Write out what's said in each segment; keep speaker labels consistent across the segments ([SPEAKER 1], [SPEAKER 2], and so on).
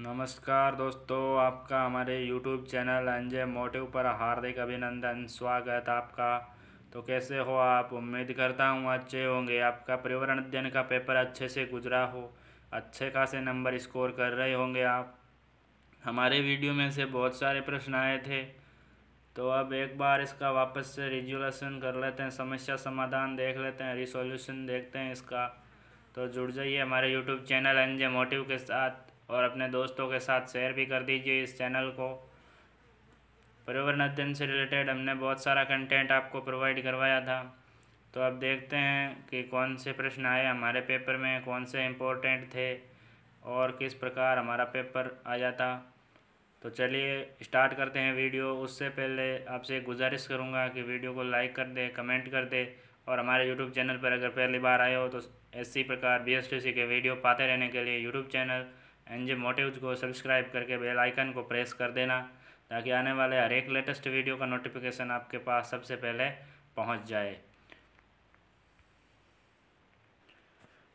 [SPEAKER 1] नमस्कार दोस्तों आपका हमारे यूट्यूब चैनल अंजय मोटिव पर हार्दिक अभिनंदन स्वागत आपका तो कैसे हो आप उम्मीद करता हूँ अच्छे होंगे आपका पर्यावरण अध्ययन का पेपर अच्छे से गुजरा हो अच्छे खासे नंबर स्कोर कर रहे होंगे आप हमारे वीडियो में से बहुत सारे प्रश्न आए थे तो अब एक बार इसका वापस से रिजुलेशन कर लेते हैं समस्या समाधान देख लेते हैं रिसोल्यूशन देखते हैं इसका तो जुड़ जाइए हमारे यूट्यूब चैनल अंजय मोटिव के साथ और अपने दोस्तों के साथ शेयर भी कर दीजिए इस चैनल को पर्यावरण अध्ययन से रिलेटेड हमने बहुत सारा कंटेंट आपको प्रोवाइड करवाया था तो अब देखते हैं कि कौन से प्रश्न आए हमारे पेपर में कौन से इम्पोर्टेंट थे और किस प्रकार हमारा पेपर आ जाता तो चलिए स्टार्ट करते हैं वीडियो उससे पहले आपसे गुजारिश करूँगा कि वीडियो को लाइक कर दे कमेंट कर दे और हमारे यूट्यूब चैनल पर अगर पहली बार आए हो तो इसी प्रकार बी के वीडियो पाते रहने के लिए YouTube channel N J motives को सब्सक्राइब करके बेल आइकन को प्रेस कर देना ताकि आने वाले हर एक लेटेस्ट वीडियो का नोटिफिकेशन आपके पास सबसे पहले पहुंच जाए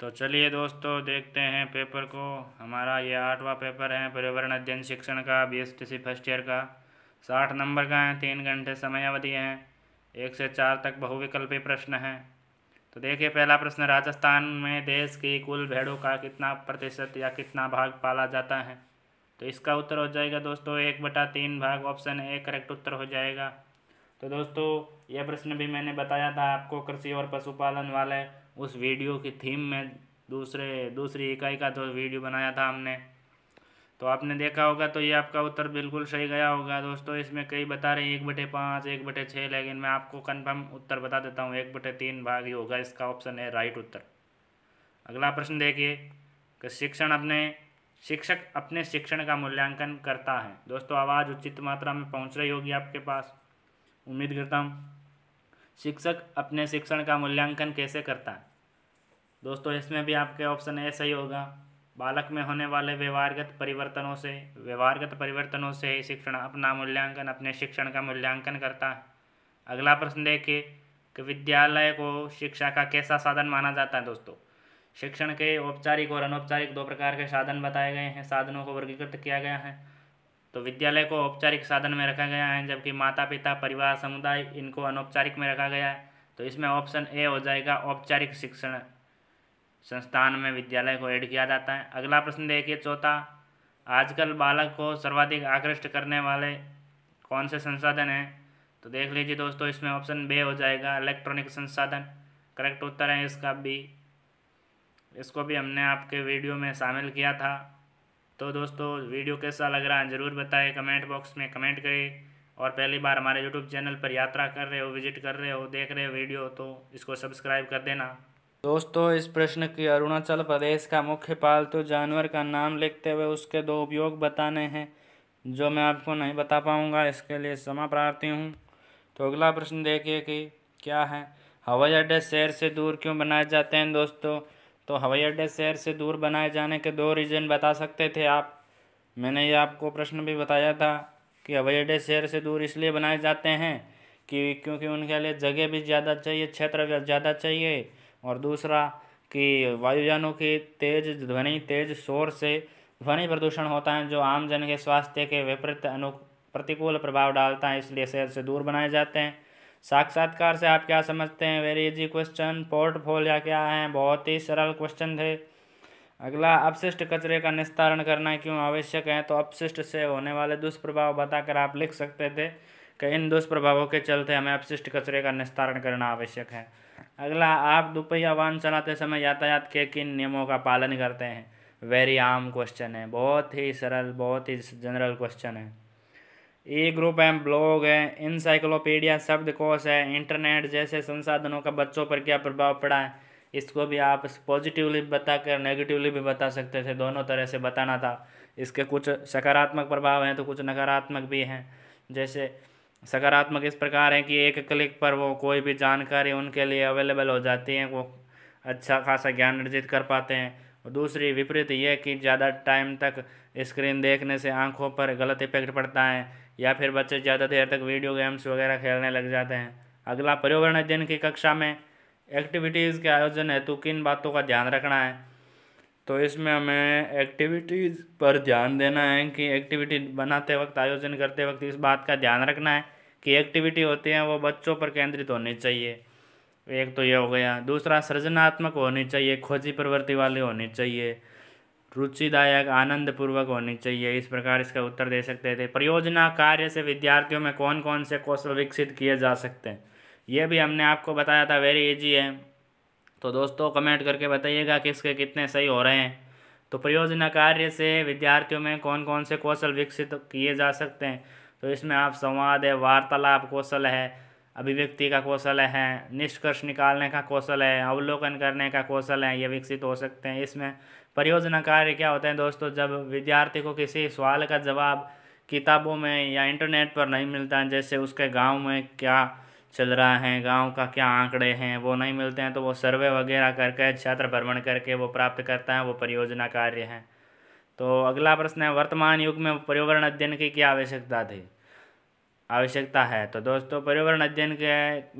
[SPEAKER 1] तो चलिए दोस्तों देखते हैं पेपर को हमारा ये आठवां पेपर है पर्यावरण अध्ययन शिक्षण का B S T C first year का साठ नंबर का है तीन घंटे समयावधि हैं एक से चार तक बहुविकल्पी प्रश्न हैं तो देखिए पहला प्रश्न राजस्थान में देश की कुल भेड़ों का कितना प्रतिशत या कितना भाग पाला जाता है तो इसका उत्तर हो जाएगा दोस्तों एक बटा तीन भाग ऑप्शन ए करेक्ट उत्तर हो जाएगा तो दोस्तों यह प्रश्न भी मैंने बताया था आपको कृषि और पशुपालन वाले उस वीडियो की थीम में दूसरे दूसरी इकाई का जो वीडियो बनाया था हमने तो आपने देखा होगा तो ये आपका उत्तर बिल्कुल सही गया होगा दोस्तों इसमें कई बता रहे हैं एक बटे पाँच एक बटे छः लेकिन मैं आपको कन्फर्म उत्तर बता देता हूँ एक बटे तीन भाग ही होगा इसका ऑप्शन है राइट उत्तर अगला प्रश्न देखिए कि शिक्षण अपने शिक्षक अपने शिक्षण का मूल्यांकन करता है दोस्तों आवाज़ उचित मात्रा में पहुँच रही होगी आपके पास उम्मीद करता हूँ शिक्षक अपने शिक्षण का मूल्यांकन कैसे करता है दोस्तों इसमें भी आपके ऑप्शन ऐसा ही होगा बालक में होने वाले व्यवहारगत परिवर्तनों से व्यवहारगत परिवर्तनों से ही शिक्षण अपना मूल्यांकन अपने शिक्षण का मूल्यांकन करता है अगला प्रश्न देखिए कि विद्यालय को शिक्षा का कैसा साधन माना जाता है दोस्तों शिक्षण के औपचारिक और अनौपचारिक दो प्रकार के साधन बताए गए हैं साधनों को वर्गीकृत किया गया है तो विद्यालय को औपचारिक साधन में रखा गया है जबकि माता पिता परिवार समुदाय इनको अनौपचारिक में रखा गया है तो इसमें ऑप्शन ए हो जाएगा औपचारिक शिक्षण संस्थान में विद्यालय को ऐड किया जाता है अगला प्रश्न देखिए चौथा आजकल बालक को सर्वाधिक आकृष्ट करने वाले कौन से संसाधन हैं तो देख लीजिए दोस्तों इसमें ऑप्शन बे हो जाएगा इलेक्ट्रॉनिक संसाधन करेक्ट उत्तर है इसका बी इसको भी हमने आपके वीडियो में शामिल किया था तो दोस्तों वीडियो कैसा लग रहा है ज़रूर बताएं कमेंट बॉक्स में कमेंट करें और पहली बार हमारे यूट्यूब चैनल पर यात्रा कर रहे हो विजिट कर रहे हो देख रहे हो वीडियो तो इसको सब्सक्राइब कर देना दोस्तों इस प्रश्न की अरुणाचल प्रदेश का मुख्य पालतू जानवर का नाम लिखते हुए उसके दो उपयोग बताने हैं जो मैं आपको नहीं बता पाऊंगा इसके लिए क्षमा प्रार्थी हूँ तो अगला प्रश्न देखिए कि क्या है हवाई अड्डे शहर से दूर क्यों बनाए जाते हैं दोस्तों तो हवाई अड्डे शहर से दूर बनाए जाने के दो रीज़न बता सकते थे आप मैंने ये आपको प्रश्न भी बताया था कि हवाई अड्डे शहर से दूर इसलिए बनाए जाते हैं कि क्योंकि उनके लिए जगह भी ज़्यादा चाहिए क्षेत्र ज़्यादा चाहिए और दूसरा कि वायुजनों की तेज ध्वनि तेज शोर से ध्वनि प्रदूषण होता है जो आम जन के स्वास्थ्य के विपरीत अनु प्रतिकूल प्रभाव डालता है इसलिए शहर से दूर बनाए जाते हैं साक्षात्कार से आप क्या समझते हैं वेरी इजी क्वेश्चन पोर्टफोलिया क्या है बहुत ही सरल क्वेश्चन थे अगला अपशिष्ट कचरे का निस्तारण करना क्यों आवश्यक है तो अपशिष्ट से होने वाले दुष्प्रभाव बताकर आप लिख सकते थे कि इन दुष्प्रभावों के चलते हमें अपशिष्ट कचरे का निस्तारण करना आवश्यक है अगला आप दोपहिया वाहन चलाते समय यातायात के किन नियमों का पालन करते हैं वेरी आम क्वेश्चन है बहुत ही सरल बहुत ही जनरल क्वेश्चन है ई ग्रुप एम ब्लॉग है इंसाइक्लोपीडिया कोश है इंटरनेट जैसे संसाधनों का बच्चों पर क्या प्रभाव पड़ा है इसको भी आप पॉजिटिवली बताकर नेगेटिवली भी बता सकते थे दोनों तरह से बताना था इसके कुछ सकारात्मक प्रभाव हैं तो कुछ नकारात्मक भी हैं जैसे सकारात्मक इस प्रकार है कि एक क्लिक पर वो कोई भी जानकारी उनके लिए अवेलेबल हो जाती है वो अच्छा खासा ज्ञान अर्जित कर पाते हैं और दूसरी विपरीत यह कि ज़्यादा टाइम तक स्क्रीन देखने से आंखों पर गलत इफेक्ट पड़ता है या फिर बच्चे ज़्यादा देर तक वीडियो गेम्स वगैरह खेलने लग जाते हैं अगला पर्यावरण अध्ययन की कक्षा में एक्टिविटीज़ के आयोजन हेतु किन बातों का ध्यान रखना है तो इसमें हमें एक्टिविटीज़ पर ध्यान देना है कि एक्टिविटी बनाते वक्त आयोजन करते वक्त इस बात का ध्यान रखना है की एक्टिविटी होती हैं वो बच्चों पर केंद्रित होनी चाहिए एक तो ये हो गया दूसरा सृजनात्मक होनी चाहिए खोजी प्रवृत्ति वाली होनी चाहिए रुचिदायक आनंदपूर्वक होनी चाहिए इस प्रकार इसका उत्तर दे सकते थे परियोजना कार्य से विद्यार्थियों में कौन कौन से कौशल विकसित किए जा सकते हैं ये भी हमने आपको बताया था वेरी इजी है तो दोस्तों कमेंट करके बताइएगा कि इसके कितने सही हो रहे हैं तो परियोजना कार्य से विद्यार्थियों में कौन कौन से कौशल विकसित किए जा सकते हैं तो इसमें आप संवाद है वार्तालाप कौशल है अभिव्यक्ति का कौशल है निष्कर्ष निकालने का कौशल है अवलोकन करने का कौशल है ये विकसित हो सकते हैं इसमें परियोजना कार्य क्या होते हैं दोस्तों जब विद्यार्थी को किसी सवाल का जवाब किताबों में या इंटरनेट पर नहीं मिलता है जैसे उसके गांव में क्या चल रहा है गांव का क्या आंकड़े हैं वो नहीं मिलते हैं तो वो सर्वे वगैरह करके छात्र भ्रमण करके वो प्राप्त करता है वो परियोजना कार्य हैं तो अगला प्रश्न है वर्तमान युग में पर्यावरण अध्ययन की क्या आवश्यकता थी आवश्यकता है तो दोस्तों पर्यावरण अध्ययन के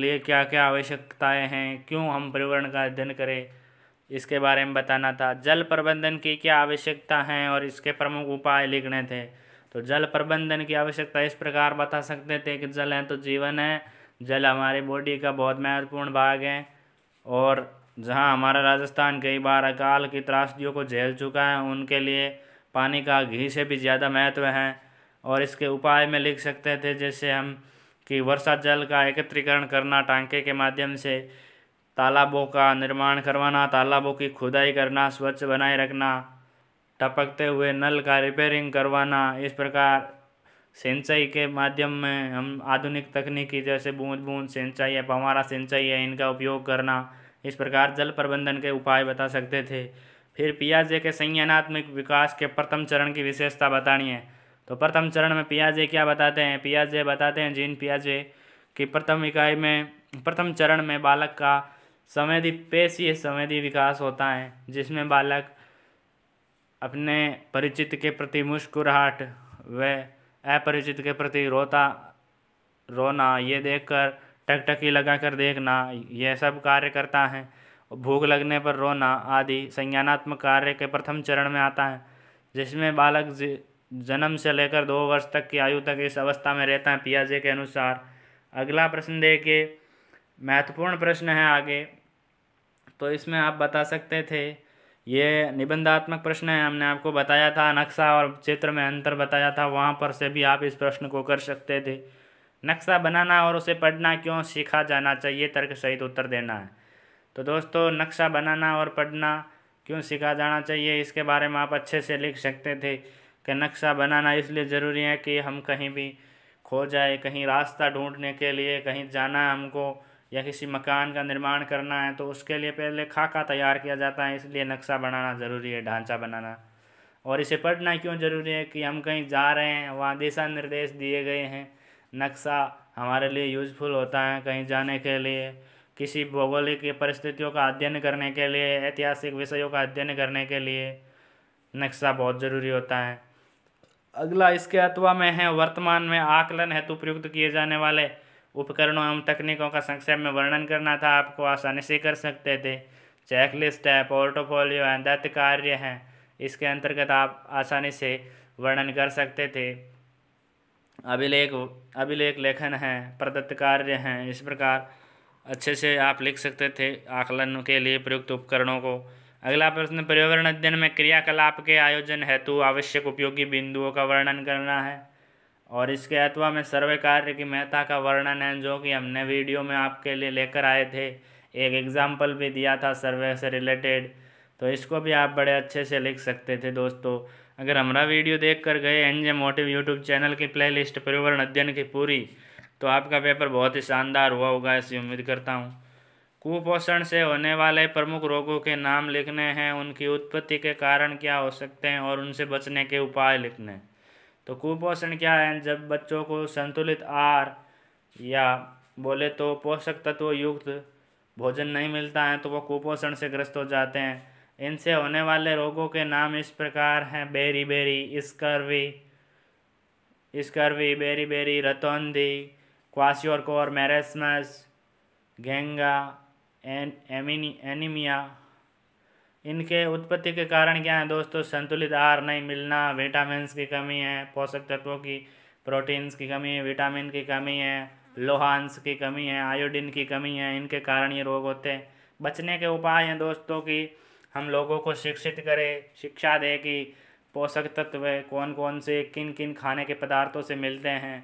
[SPEAKER 1] लिए क्या क्या आवश्यकताएं हैं क्यों हम पर्यावरण का अध्ययन करें इसके बारे में बताना था जल प्रबंधन की क्या आवश्यकता है और इसके प्रमुख उपाय लिखने थे तो जल प्रबंधन की आवश्यकता इस प्रकार बता सकते थे कि जल है तो जीवन है जल हमारी बॉडी का बहुत महत्वपूर्ण भाग है और जहां हमारा राजस्थान कई बार अकाल की त्रासदियों को झेल चुका है उनके लिए पानी का घी से भी ज़्यादा महत्व है और इसके उपाय में लिख सकते थे जैसे हम कि वर्षा जल का एकत्रीकरण करना टांके के माध्यम से तालाबों का निर्माण करवाना तालाबों की खुदाई करना स्वच्छ बनाए रखना टपकते हुए नल का रिपेयरिंग करवाना इस प्रकार सिंचाई के माध्यम में हम आधुनिक तकनीकी जैसे बूंद बूंद सिंचाई या फवारा सिंचाई है इनका उपयोग करना इस प्रकार जल प्रबंधन के उपाय बता सकते थे फिर पियाजे के संज्ञानात्मक विकास के प्रथम चरण की विशेषता बतानी है तो प्रथम चरण में पियाजे क्या बताते हैं पियाजे बताते हैं जीन पियाजे की प्रथम इकाई में प्रथम चरण में बालक का संवेदी पेशीय संवेदी विकास होता है जिसमें बालक अपने परिचित के प्रति मुस्कुराहट व अपरिचित के प्रति रोता रोना ये देखकर टकटकी लगा कर देखना यह सब कार्य करता है भूख लगने पर रोना आदि संज्ञानात्मक कार्य के प्रथम चरण में आता है जिसमें बालक जन्म से लेकर दो वर्ष तक की आयु तक इस अवस्था में रहता है पियाजे के अनुसार अगला प्रश्न देखिए महत्वपूर्ण प्रश्न है आगे तो इसमें आप बता सकते थे ये निबंधात्मक प्रश्न है हमने आपको बताया था नक्शा और चित्र में अंतर बताया था वहाँ पर से भी आप इस प्रश्न को कर सकते थे नक्शा बनाना और उसे पढ़ना क्यों सीखा जाना चाहिए तर्क सहित उत्तर देना है तो दोस्तों नक्शा बनाना और पढ़ना क्यों सीखा जाना चाहिए इसके बारे में आप अच्छे से लिख सकते थे कि नक्शा बनाना इसलिए ज़रूरी है कि हम कहीं भी खो जाए कहीं रास्ता ढूंढने के लिए कहीं जाना है हमको या किसी मकान का निर्माण करना है तो उसके लिए पहले खाका तैयार किया जाता है इसलिए नक्शा बनाना ज़रूरी है ढांचा बनाना और इसे पढ़ना क्यों ज़रूरी है कि हम कहीं जा रहे हैं वहाँ दिशा निर्देश दिए गए हैं नक्शा हमारे लिए यूज़फुल होता है कहीं जाने के लिए किसी भौगोलिक परिस्थितियों का अध्ययन करने के लिए ऐतिहासिक विषयों का अध्ययन करने के लिए नक्शा बहुत ज़रूरी होता है अगला इसके अतवा में है वर्तमान में आकलन हेतु प्रयुक्त किए जाने वाले उपकरणों एवं तकनीकों का संक्षेप में वर्णन करना था आपको आसानी से कर सकते थे चेकलिस्ट है पोर्टोफोलियो है दत्त कार्य हैं इसके अंतर्गत आप आसानी से वर्णन कर सकते थे अभिलेख अभिलेख लेखन है प्रदत्त कार्य हैं इस प्रकार अच्छे से आप लिख सकते थे आकलन के लिए प्रयुक्त उपकरणों को अगला प्रश्न पर्यावरण अध्ययन में क्रियाकलाप के आयोजन हेतु आवश्यक उपयोगी बिंदुओं का वर्णन करना है और इसके अथवा में सर्वे कार्य की महत्ता का वर्णन है जो कि हमने वीडियो में आपके लिए लेकर आए थे एक एग्जाम्पल भी दिया था सर्वे से रिलेटेड तो इसको भी आप बड़े अच्छे से लिख सकते थे दोस्तों अगर हमारा वीडियो देख कर गए N J motive YouTube channel की प्ले लिस्ट पर्यावरण अध्ययन की पूरी तो आपका पेपर बहुत ही शानदार हुआ होगा ऐसी उम्मीद करता हूँ कुपोषण से होने वाले प्रमुख रोगों के नाम लिखने हैं उनकी उत्पत्ति के कारण क्या हो सकते हैं और उनसे बचने के उपाय लिखने हैं तो कुपोषण क्या है जब बच्चों को संतुलित आहार या बोले तो पोषक तत्व युक्त भोजन नहीं मिलता है तो वो कुपोषण से ग्रस्त हो जाते हैं इनसे होने वाले रोगों के नाम इस प्रकार हैं beriberi scurvy scurvy beriberi रतौंधी क्वासियोरकोर मैरेसमस घेंगा एन एनीमिया इनके उत्पत्ति के कारण क्या हैं दोस्तों संतुलित आहार नहीं मिलना विटामिन की कमी है पोषक तत्वों की प्रोटीन्स की कमी है विटामिन की कमी है लोहांस की कमी है आयोडीन की कमी है इनके कारण ये रोग होते हैं बचने के उपाय हैं दोस्तों की हम लोगों को शिक्षित करे शिक्षा दे कि पोषक तत्व कौन कौन से किन किन खाने के पदार्थों से मिलते हैं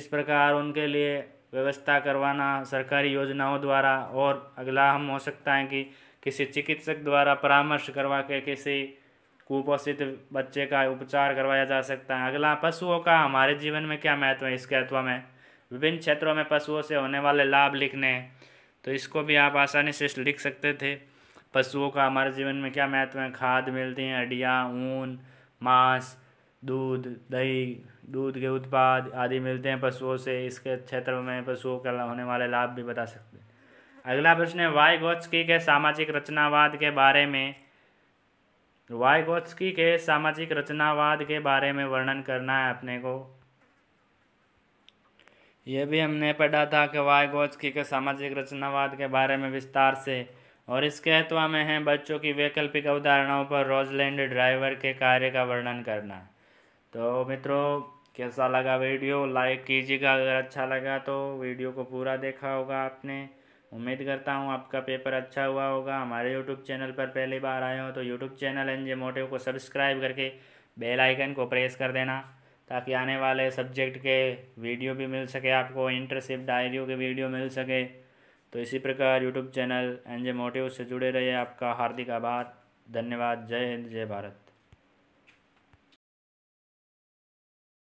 [SPEAKER 1] इस प्रकार उनके लिए व्यवस्था करवाना सरकारी योजनाओं द्वारा और अगला हम हो सकता है कि किसी चिकित्सक द्वारा परामर्श करवा के किसी कुपोषित बच्चे का उपचार करवाया जा सकता है अगला पशुओं का हमारे जीवन में क्या महत्व है इसके अथवा में विभिन्न क्षेत्रों में पशुओं से होने वाले लाभ लिखने तो इसको भी आप आसानी से लिख सकते थे पशुओं का हमारे जीवन में क्या महत्व है खाद मिलती हैं हड्डियाँ ऊन मांस दूध दही दूध के उत्पाद आदि मिलते हैं पशुओं से इसके क्षेत्र में पशुओं का होने वाले लाभ भी बता सकते हैं अगला प्रश्न है वाई गोत्स्की के सामाजिक रचनावाद के बारे में वाई गोत्स्की के सामाजिक रचनावाद के बारे में वर्णन करना है अपने को यह भी हमने पढ़ा था कि वाई गोत्स्की के सामाजिक रचनावाद के बारे में विस्तार से और इसके अहतवा में है बच्चों की वैकल्पिक अवधारणाओं पर रोजलैंड ड्राइवर के कार्य का वर्णन करना तो मित्रों कैसा लगा वीडियो लाइक कीजिएगा अगर अच्छा लगा तो वीडियो को पूरा देखा होगा आपने उम्मीद करता हूँ आपका पेपर अच्छा हुआ होगा हमारे यूट्यूब चैनल पर पहली बार आए हो तो YouTube channel N J motive को सब्सक्राइब करके बेल आइकन को प्रेस कर देना ताकि आने वाले सब्जेक्ट के वीडियो भी मिल सके आपको इंटरशिप डायरियों के वीडियो मिल सके तो इसी प्रकार YouTube channel N J motive से जुड़े रहिए आपका हार्दिक आभार धन्यवाद जय हिंद जय भारत